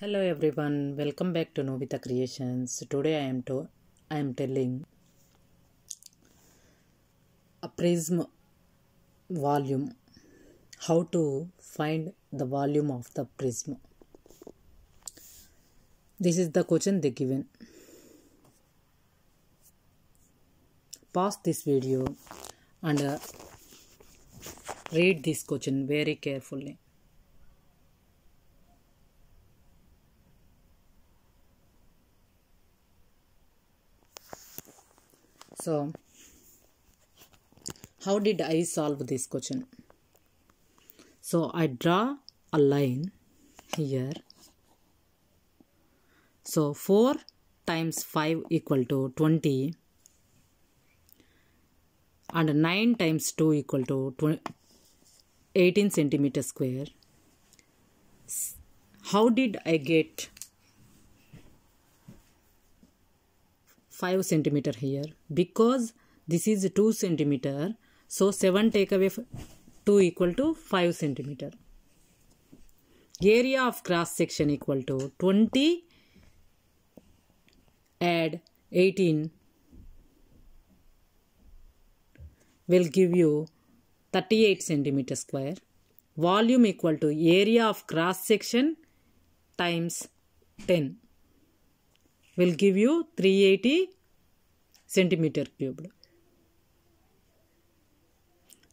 hello everyone welcome back to novita creations today i am to i am telling a prism volume how to find the volume of the prism this is the question they given pause this video and uh, read this question very carefully So, how did I solve this question? So, I draw a line here. So, 4 times 5 equal to 20 and 9 times 2 equal to 18 centimeter square. How did I get 5 centimeter here because this is 2 centimeter so 7 take away 2 equal to 5 centimeter area of cross section equal to 20 add 18 will give you 38 centimeter square volume equal to area of cross section times 10 will give you 380 centimeter cubed.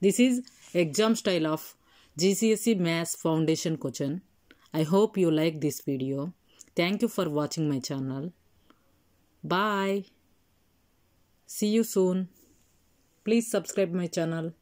This is exam style of GCSE Mass Foundation question. I hope you like this video. Thank you for watching my channel. Bye. See you soon. Please subscribe my channel.